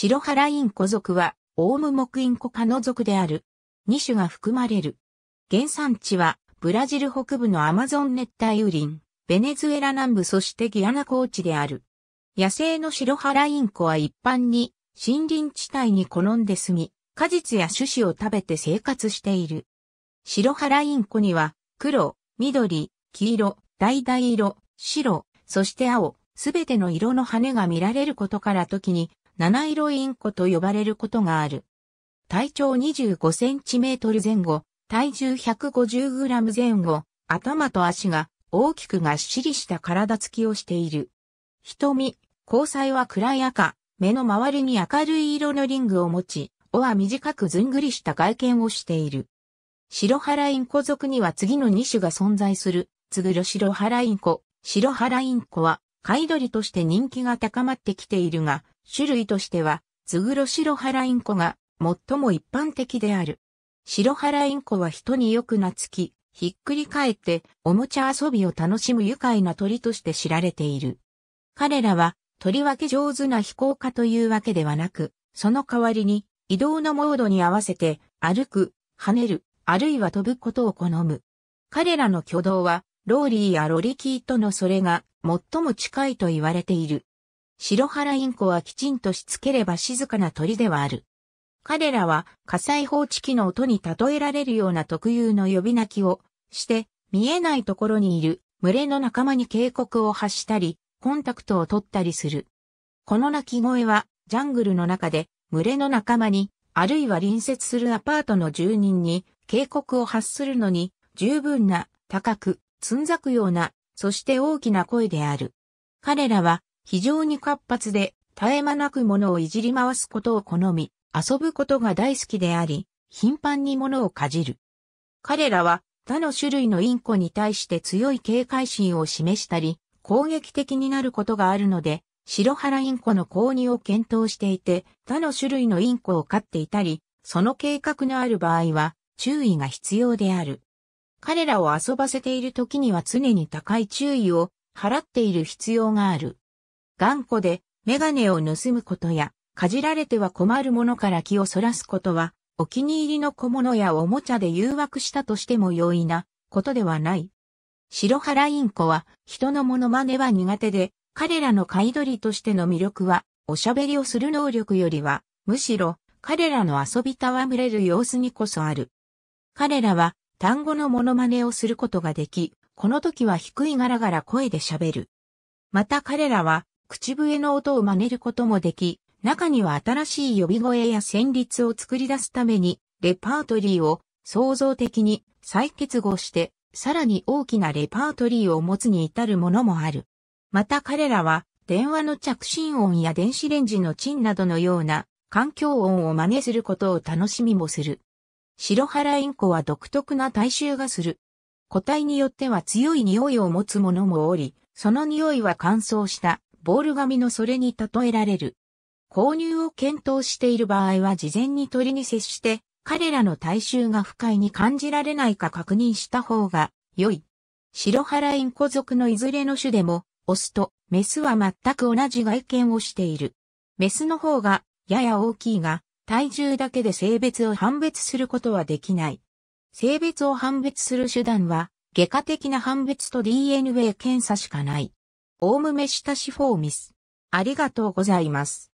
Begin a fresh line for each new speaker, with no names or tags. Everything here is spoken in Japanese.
白原インコ属は、オウム木インコ科の属である。2種が含まれる。原産地は、ブラジル北部のアマゾン熱帯雨林、ベネズエラ南部そしてギアナ高地である。野生の白原インコは一般に、森林地帯に好んで住み、果実や種子を食べて生活している。白原インコには、黒、緑、黄色、橙色、白、そして青、すべての色の羽が見られることから時に、七色インコと呼ばれることがある。体長25センチメートル前後、体重150グラム前後、頭と足が大きくがっしりした体つきをしている。瞳、交際は暗い赤、目の周りに明るい色のリングを持ち、尾は短くずんぐりした外見をしている。白原インコ族には次の2種が存在する、つぐろ白原インコ。白原インコは、貝鳥として人気が高まってきているが、種類としては、ズグロシロハラインコが最も一般的である。シロハラインコは人によく懐き、ひっくり返っておもちゃ遊びを楽しむ愉快な鳥として知られている。彼らは、とりわけ上手な飛行家というわけではなく、その代わりに移動のモードに合わせて歩く、跳ねる、あるいは飛ぶことを好む。彼らの挙動は、ローリーやロリキーとのそれが最も近いと言われている。白原インコはきちんとしつければ静かな鳥ではある。彼らは火災報知器の音に例えられるような特有の呼び鳴きをして、見えないところにいる群れの仲間に警告を発したり、コンタクトを取ったりする。この鳴き声は、ジャングルの中で、群れの仲間に、あるいは隣接するアパートの住人に、警告を発するのに、十分な、高く、つんざくような、そして大きな声である。彼らは、非常に活発で、絶え間なく物をいじり回すことを好み、遊ぶことが大好きであり、頻繁に物をかじる。彼らは他の種類のインコに対して強い警戒心を示したり、攻撃的になることがあるので、白原インコの購入を検討していて、他の種類のインコを飼っていたり、その計画のある場合は注意が必要である。彼らを遊ばせている時には常に高い注意を払っている必要がある。頑固で、メガネを盗むことや、かじられては困るものから気をそらすことは、お気に入りの小物やおもちゃで誘惑したとしても容易なことではない。白原インコは人のモノマネは苦手で、彼らの買い取りとしての魅力は、おしゃべりをする能力よりは、むしろ彼らの遊び戯れる様子にこそある。彼らは単語のモノマネをすることができ、この時は低いガラガラ声で喋る。また彼らは口笛の音を真似ることもでき、中には新しい呼び声や旋律を作り出すために、レパートリーを創造的に再結合して、さらに大きなレパートリーを持つに至るものもある。また彼らは、電話の着信音や電子レンジのチンなどのような環境音を真似することを楽しみもする。白原インコは独特な体臭がする。個体によっては強い匂いを持つものもおり、その匂いは乾燥したボール紙のそれに例えられる。購入を検討している場合は事前に鳥に接して、彼らの体臭が不快に感じられないか確認した方が良い。白原インコ族のいずれの種でも、オスとメスは全く同じ外見をしている。メスの方がやや大きいが、体重だけで性別を判別することはできない。性別を判別する手段は、外科的な判別と DNA 検査しかない。オウムメシタシフォーミス。ありがとうございます。